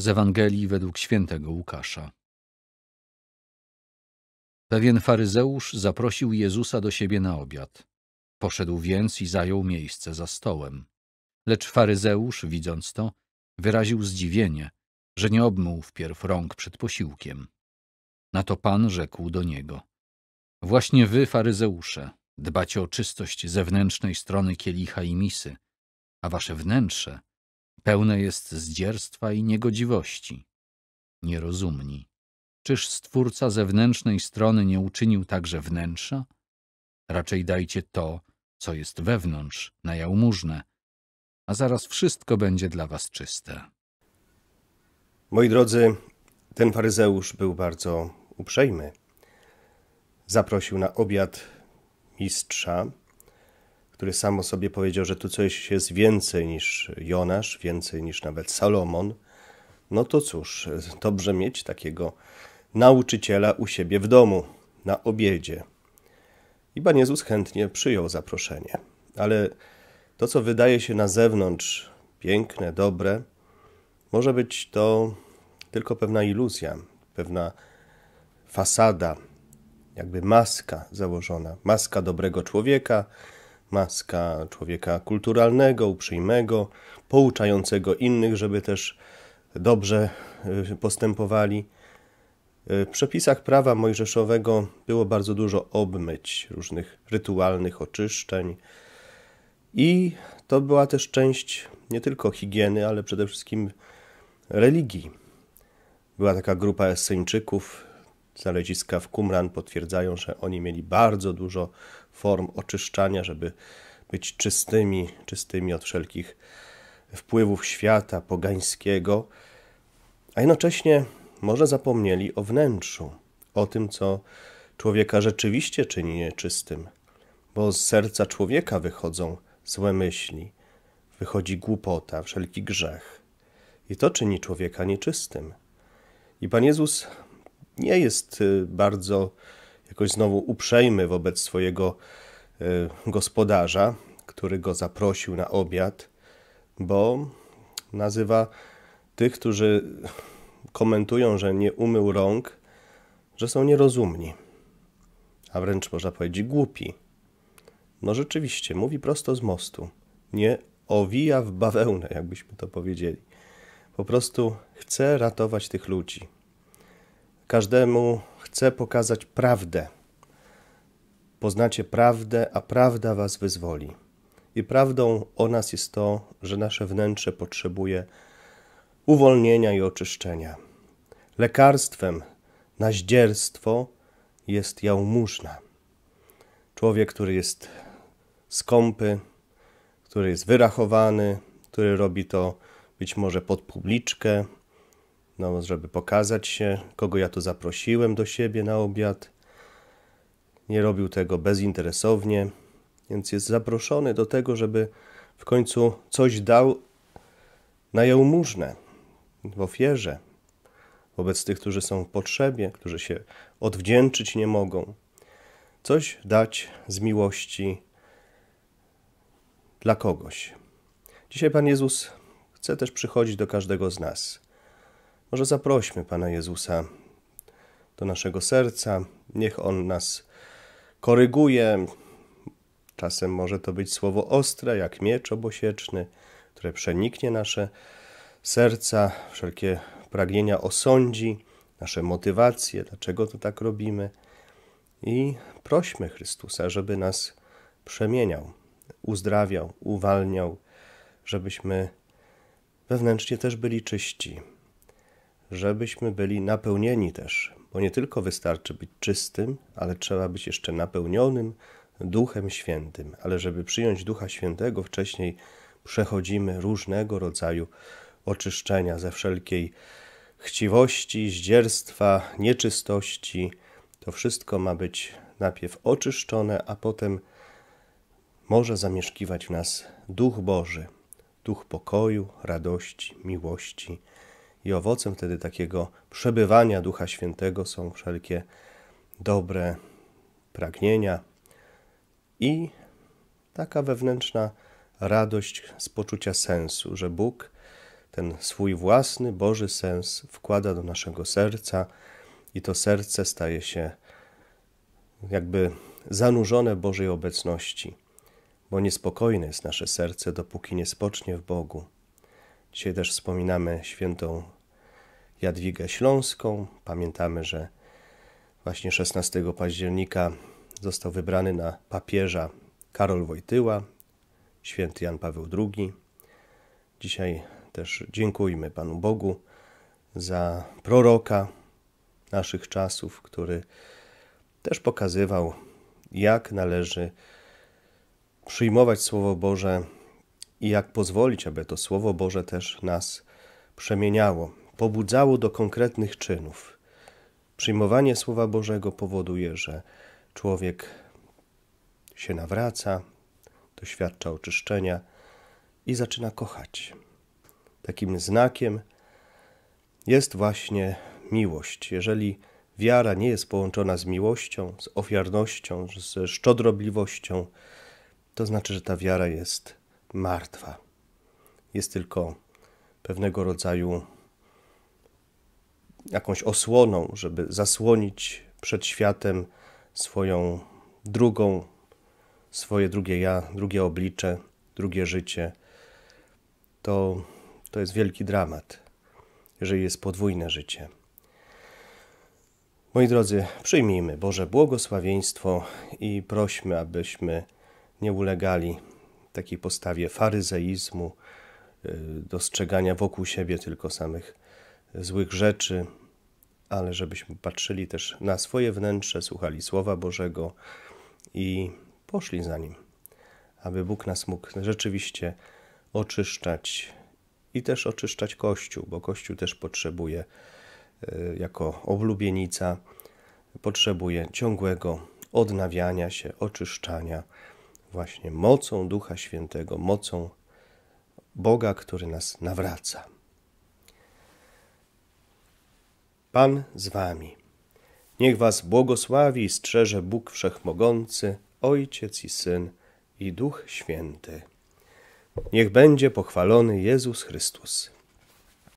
Z Ewangelii według świętego Łukasza. Pewien faryzeusz zaprosił Jezusa do siebie na obiad. Poszedł więc i zajął miejsce za stołem. Lecz faryzeusz, widząc to, wyraził zdziwienie, że nie obmył wpierw rąk przed posiłkiem. Na to Pan rzekł do niego. Właśnie wy, faryzeusze, dbacie o czystość zewnętrznej strony kielicha i misy, a wasze wnętrze Pełne jest zdzierstwa i niegodziwości. Nierozumni. Czyż Stwórca zewnętrznej strony nie uczynił także wnętrza? Raczej dajcie to, co jest wewnątrz, na jałmużnę, a zaraz wszystko będzie dla was czyste. Moi drodzy, ten faryzeusz był bardzo uprzejmy. Zaprosił na obiad mistrza, który sam o sobie powiedział, że tu coś jest więcej niż Jonasz, więcej niż nawet Salomon, no to cóż, dobrze mieć takiego nauczyciela u siebie w domu, na obiedzie. I Pan Jezus chętnie przyjął zaproszenie. Ale to, co wydaje się na zewnątrz piękne, dobre, może być to tylko pewna iluzja, pewna fasada, jakby maska założona, maska dobrego człowieka, maska człowieka kulturalnego, uprzejmego, pouczającego innych, żeby też dobrze y, postępowali. Y, w przepisach prawa mojżeszowego było bardzo dużo obmyć, różnych rytualnych oczyszczeń. I to była też część nie tylko higieny, ale przede wszystkim religii. Była taka grupa Esyńczyków, znaleziska w Qumran potwierdzają, że oni mieli bardzo dużo form oczyszczania, żeby być czystymi, czystymi od wszelkich wpływów świata pogańskiego, a jednocześnie może zapomnieli o wnętrzu, o tym, co człowieka rzeczywiście czyni nieczystym, bo z serca człowieka wychodzą złe myśli, wychodzi głupota, wszelki grzech. I to czyni człowieka nieczystym. I Pan Jezus nie jest y, bardzo jakoś znowu uprzejmy wobec swojego y, gospodarza, który go zaprosił na obiad, bo nazywa tych, którzy komentują, że nie umył rąk, że są nierozumni, a wręcz można powiedzieć głupi. No rzeczywiście, mówi prosto z mostu. Nie owija w bawełnę, jakbyśmy to powiedzieli. Po prostu chce ratować tych ludzi. Każdemu chcę pokazać prawdę. Poznacie prawdę, a prawda was wyzwoli. I prawdą o nas jest to, że nasze wnętrze potrzebuje uwolnienia i oczyszczenia. Lekarstwem na zdzierstwo jest jałmużna. Człowiek, który jest skąpy, który jest wyrachowany, który robi to być może pod publiczkę, no, żeby pokazać się, kogo ja tu zaprosiłem do siebie na obiad. Nie robił tego bezinteresownie, więc jest zaproszony do tego, żeby w końcu coś dał na jałmużnę, w ofierze, wobec tych, którzy są w potrzebie, którzy się odwdzięczyć nie mogą. Coś dać z miłości dla kogoś. Dzisiaj Pan Jezus chce też przychodzić do każdego z nas. Może zaprośmy Pana Jezusa do naszego serca, niech On nas koryguje. Czasem może to być słowo ostre, jak miecz obosieczny, które przeniknie nasze serca, wszelkie pragnienia osądzi, nasze motywacje, dlaczego to tak robimy. I prośmy Chrystusa, żeby nas przemieniał, uzdrawiał, uwalniał, żebyśmy wewnętrznie też byli czyści żebyśmy byli napełnieni też, bo nie tylko wystarczy być czystym, ale trzeba być jeszcze napełnionym Duchem Świętym. Ale żeby przyjąć Ducha Świętego, wcześniej przechodzimy różnego rodzaju oczyszczenia ze wszelkiej chciwości, zdzierstwa, nieczystości. To wszystko ma być najpierw oczyszczone, a potem może zamieszkiwać w nas Duch Boży, Duch pokoju, radości, miłości i owocem wtedy takiego przebywania Ducha Świętego są wszelkie dobre pragnienia i taka wewnętrzna radość z poczucia sensu, że Bóg ten swój własny Boży sens wkłada do naszego serca i to serce staje się jakby zanurzone w Bożej obecności, bo niespokojne jest nasze serce, dopóki nie spocznie w Bogu. Dzisiaj też wspominamy świętą Jadwigę Śląską. Pamiętamy, że właśnie 16 października został wybrany na papieża Karol Wojtyła, święty Jan Paweł II. Dzisiaj też dziękujmy Panu Bogu za proroka naszych czasów, który też pokazywał, jak należy przyjmować Słowo Boże i jak pozwolić, aby to Słowo Boże też nas przemieniało, pobudzało do konkretnych czynów. Przyjmowanie Słowa Bożego powoduje, że człowiek się nawraca, doświadcza oczyszczenia i zaczyna kochać. Takim znakiem jest właśnie miłość. Jeżeli wiara nie jest połączona z miłością, z ofiarnością, ze szczodrobliwością, to znaczy, że ta wiara jest martwa. Jest tylko pewnego rodzaju jakąś osłoną, żeby zasłonić przed światem swoją drugą, swoje drugie ja, drugie oblicze, drugie życie. To, to jest wielki dramat, jeżeli jest podwójne życie. Moi drodzy, przyjmijmy Boże błogosławieństwo i prośmy, abyśmy nie ulegali takiej postawie faryzeizmu, y, dostrzegania wokół siebie tylko samych złych rzeczy, ale żebyśmy patrzyli też na swoje wnętrze, słuchali Słowa Bożego i poszli za Nim, aby Bóg nas mógł rzeczywiście oczyszczać i też oczyszczać Kościół, bo Kościół też potrzebuje y, jako oblubienica, potrzebuje ciągłego odnawiania się, oczyszczania właśnie mocą Ducha Świętego, mocą Boga, który nas nawraca. Pan z Wami. Niech Was błogosławi i strzeże Bóg Wszechmogący, Ojciec i Syn i Duch Święty. Niech będzie pochwalony Jezus Chrystus.